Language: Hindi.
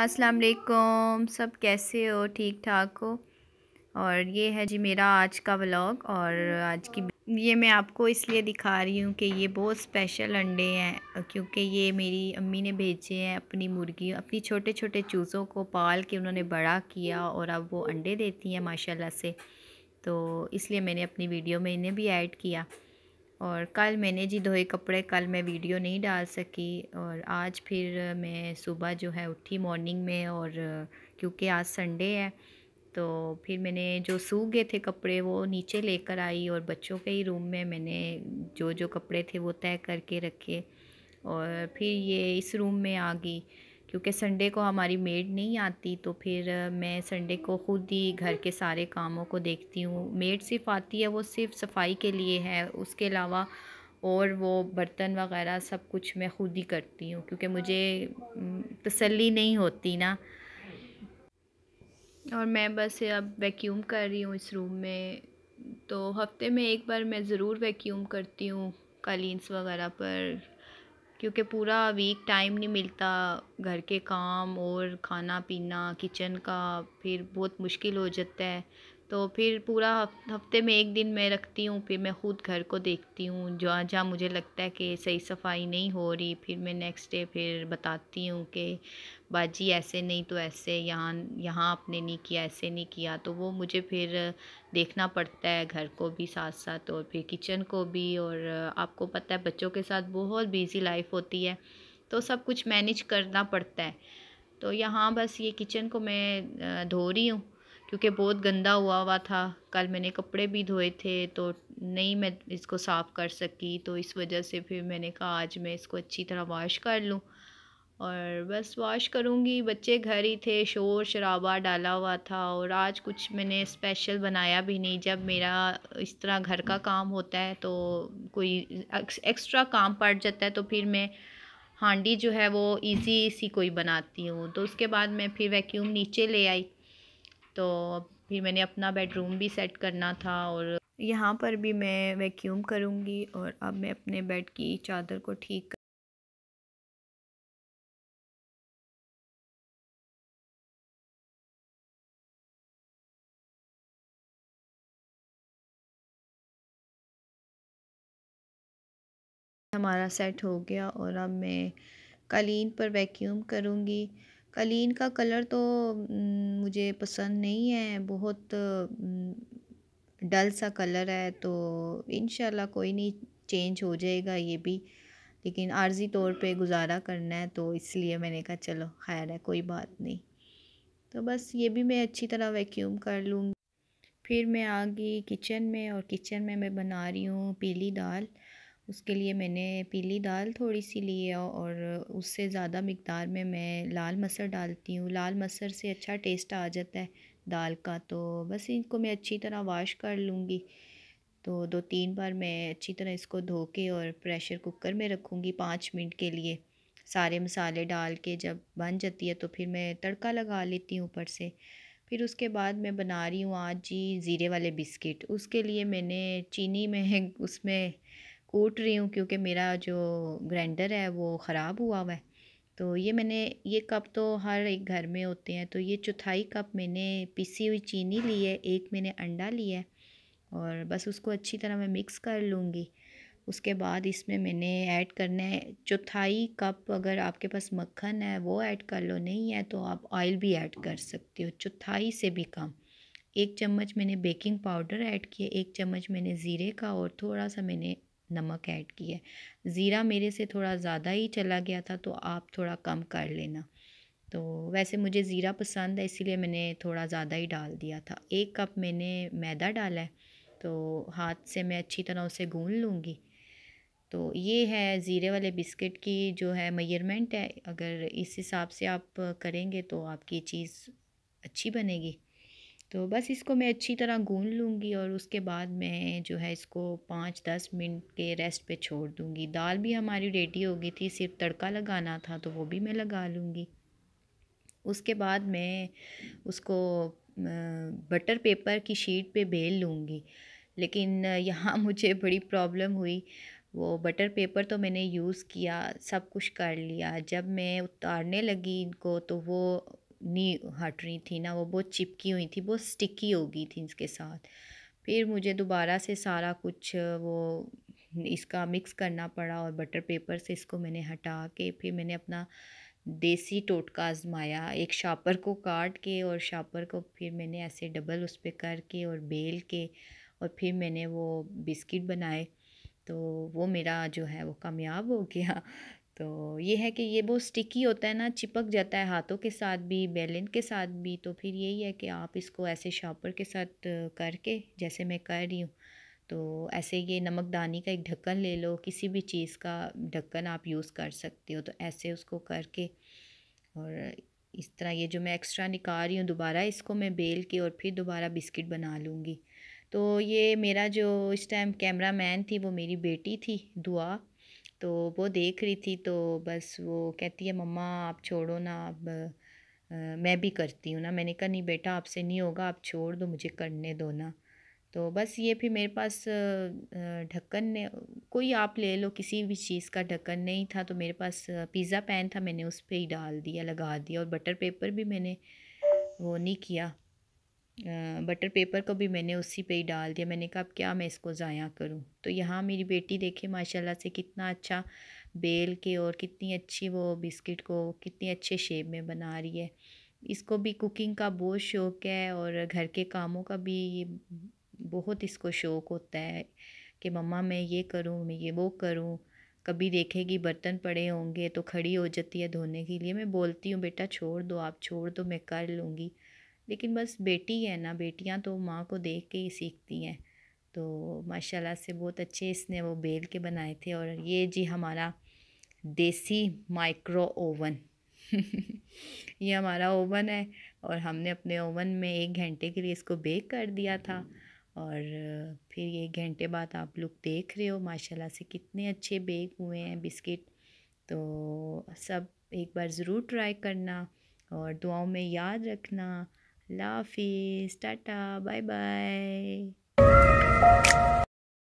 अस्सलाम वालेकुम सब कैसे हो ठीक ठाक हो और ये है जी मेरा आज का व्लॉग और आज की ये मैं आपको इसलिए दिखा रही हूँ कि ये बहुत स्पेशल अंडे हैं क्योंकि ये मेरी अम्मी ने भेजे हैं अपनी मुर्गी अपनी छोटे छोटे चूज़ों को पाल के उन्होंने बड़ा किया और अब वो अंडे देती हैं माशाल्लाह से तो इसलिए मैंने अपनी वीडियो में इन्हें भी ऐड किया और कल मैंने जी धोए कपड़े कल मैं वीडियो नहीं डाल सकी और आज फिर मैं सुबह जो है उठी मॉर्निंग में और क्योंकि आज संडे है तो फिर मैंने जो सूख गए थे कपड़े वो नीचे लेकर आई और बच्चों के ही रूम में मैंने जो जो कपड़े थे वो तय करके रखे और फिर ये इस रूम में आ गई क्योंकि संडे को हमारी मेड नहीं आती तो फिर मैं संडे को ख़ुद ही घर के सारे कामों को देखती हूँ मेड सिर्फ आती है वो सिर्फ सफाई के लिए है उसके अलावा और वो बर्तन वगैरह सब कुछ मैं ख़ुद ही करती हूँ क्योंकि मुझे तसल्ली नहीं होती ना और मैं बस अब वैक्यूम कर रही हूँ इस रूम में तो हफ्ते में एक बार मैं ज़रूर वैक्यूम करती हूँ कालीस वगैरह पर क्योंकि पूरा वीक टाइम नहीं मिलता घर के काम और खाना पीना किचन का फिर बहुत मुश्किल हो जाता है तो फिर पूरा हफ्ते में एक दिन मैं रखती हूँ फिर मैं ख़ुद घर को देखती हूँ जहाँ जहाँ मुझे लगता है कि सही सफाई नहीं हो रही फिर मैं नेक्स्ट डे फिर बताती हूँ कि बाजी ऐसे नहीं तो ऐसे यहाँ यहाँ आपने नहीं किया ऐसे नहीं किया तो वो मुझे फिर देखना पड़ता है घर को भी साथ साथ और फिर किचन को भी और आपको पता है बच्चों के साथ बहुत बिज़ी लाइफ होती है तो सब कुछ मैनेज करना पड़ता है तो यहाँ बस ये किचन को मैं धो रही हूँ क्योंकि बहुत गंदा हुआ हुआ था कल मैंने कपड़े भी धोए थे तो नहीं मैं इसको साफ़ कर सकी तो इस वजह से फिर मैंने कहा आज मैं इसको अच्छी तरह वॉश कर लूँ और बस वॉश करूँगी बच्चे घर ही थे शोर शराबा डाला हुआ था और आज कुछ मैंने स्पेशल बनाया भी नहीं जब मेरा इस तरह घर का काम होता है तो कोई एक्स्ट्रा काम पड़ जाता है तो फिर मैं हांडी जो है वो इजी सी कोई बनाती हूँ तो उसके बाद मैं फिर वैक्यूम नीचे ले आई तो फिर मैंने अपना बेडरूम भी सेट करना था और यहाँ पर भी मैं वैक्यूम करूँगी और अब मैं अपने बेड की चादर को ठीक कर हमारा सेट हो गया और अब मैं कलीन पर वैक्यूम करूँगी कलीन का कलर तो मुझे पसंद नहीं है बहुत डल सा कलर है तो इन कोई नहीं चेंज हो जाएगा ये भी लेकिन आर्ज़ी तौर पे गुजारा करना है तो इसलिए मैंने कहा चलो खैर है कोई बात नहीं तो बस ये भी मैं अच्छी तरह वैक्यूम कर लूँगी फिर मैं आ गई किचन में और किचन में मैं बना रही हूँ पीली दाल उसके लिए मैंने पीली दाल थोड़ी सी ली है और उससे ज़्यादा मकदार में मैं लाल मसर डालती हूँ लाल मसर से अच्छा टेस्ट आ जाता है दाल का तो बस इनको मैं अच्छी तरह वाश कर लूँगी तो दो तीन बार मैं अच्छी तरह इसको धो के और प्रेशर कुकर में रखूँगी पाँच मिनट के लिए सारे मसाले डाल के जब बन जाती है तो फिर मैं तड़का लगा लेती हूँ ऊपर से फिर उसके बाद मैं बना रही हूँ आज जी ज़ीरे वाले बिस्किट उसके लिए मैंने चीनी में उसमें कूट रही हूँ क्योंकि मेरा जो ग्राइंडर है वो ख़राब हुआ हुआ है तो ये मैंने ये कप तो हर एक घर में होते हैं तो ये चौथाई कप मैंने पिसी हुई चीनी ली है एक मैंने अंडा लिया है और बस उसको अच्छी तरह मैं मिक्स कर लूँगी उसके बाद इसमें मैंने ऐड करना है चौथाई कप अगर आपके पास मक्खन है वो ऐड कर लो नहीं है तो आप ऑयल भी ऐड कर सकते हो चौथाई से भी कम एक चम्मच मैंने बेकिंग पाउडर ऐड किया एक चम्मच मैंने ज़ीरे का और थोड़ा सा मैंने नमक ऐड किया है ज़ीरा मेरे से थोड़ा ज़्यादा ही चला गया था तो आप थोड़ा कम कर लेना तो वैसे मुझे ज़ीरा पसंद है इसीलिए मैंने थोड़ा ज़्यादा ही डाल दिया था एक कप मैंने मैदा डाला है तो हाथ से मैं अच्छी तरह उसे गून लूँगी तो ये है ज़ीरे वाले बिस्किट की जो है मेयरमेंट है अगर इस हिसाब से आप करेंगे तो आपकी चीज़ अच्छी बनेगी तो बस इसको मैं अच्छी तरह गून लूँगी और उसके बाद मैं जो है इसको पाँच दस मिनट के रेस्ट पे छोड़ दूँगी दाल भी हमारी रेडी हो गई थी सिर्फ तड़का लगाना था तो वो भी मैं लगा लूँगी उसके बाद मैं उसको बटर पेपर की शीट पे बेल लूँगी लेकिन यहाँ मुझे बड़ी प्रॉब्लम हुई वो बटर पेपर तो मैंने यूज़ किया सब कुछ कर लिया जब मैं उतारने लगी इनको तो वो नहीं हट रही थी ना वो बहुत चिपकी हुई थी बहुत स्टिकी हो गई थी इसके साथ फिर मुझे दोबारा से सारा कुछ वो इसका मिक्स करना पड़ा और बटर पेपर से इसको मैंने हटा के फिर मैंने अपना देसी टोटका आजमाया एक शापर को काट के और शापर को फिर मैंने ऐसे डबल उस पर करके और बेल के और फिर मैंने वो बिस्किट बनाए तो वो मेरा जो है वो कामयाब हो गया तो ये है कि ये बहुत स्टिकी होता है ना चिपक जाता है हाथों के साथ भी बेलन के साथ भी तो फिर यही है कि आप इसको ऐसे शापर के साथ करके जैसे मैं कर रही हूँ तो ऐसे ये नमकदानी का एक ढक्कन ले लो किसी भी चीज़ का ढक्कन आप यूज़ कर सकते हो तो ऐसे उसको करके और इस तरह ये जो मैं एक्स्ट्रा निकाल रही हूँ दोबारा इसको मैं बेल के और फिर दोबारा बिस्किट बना लूँगी तो ये मेरा जो इस टाइम कैमरा मैन थी वो मेरी बेटी थी दुआ तो वो देख रही थी तो बस वो कहती है मम्मा आप छोड़ो ना अब मैं भी करती हूँ ना मैंने कहा नहीं बेटा आपसे नहीं होगा आप छोड़ दो मुझे करने दो ना तो बस ये फिर मेरे पास ढक्कन ने कोई आप ले लो किसी भी चीज़ का ढक्कन नहीं था तो मेरे पास पिज़्ज़ा पैन था मैंने उस पर ही डाल दिया लगा दिया और बटर पेपर भी मैंने वो नहीं किया बटर पेपर को भी मैंने उसी पे ही डाल दिया मैंने कहा अब क्या मैं इसको ज़ाया करूँ तो यहाँ मेरी बेटी देखे माशाल्लाह से कितना अच्छा बेल के और कितनी अच्छी वो बिस्किट को कितनी अच्छे शेप में बना रही है इसको भी कुकिंग का बहुत शौक़ है और घर के कामों का भी ये बहुत इसको शौक़ होता है कि मम्मा मैं ये करूँ मैं ये वो करूँ कभी देखेगी बर्तन पड़े होंगे तो खड़ी हो जाती है धोने के लिए मैं बोलती हूँ बेटा छोड़ दो आप छोड़ दो मैं कर लूँगी लेकिन बस बेटी है ना बेटियां तो माँ को देख के ही सीखती हैं तो माशाल्लाह से बहुत अच्छे इसने वो बेल के बनाए थे और ये जी हमारा देसी माइक्रो ओवन ये हमारा ओवन है और हमने अपने ओवन में एक घंटे के लिए इसको बेक कर दिया था और फिर ये एक घंटे बाद आप लोग देख रहे हो माशाल्लाह से कितने अच्छे बेक हुए हैं बिस्किट तो सब एक बार ज़रूर ट्राई करना और दुआओं में याद रखना Love is Tata. Bye bye.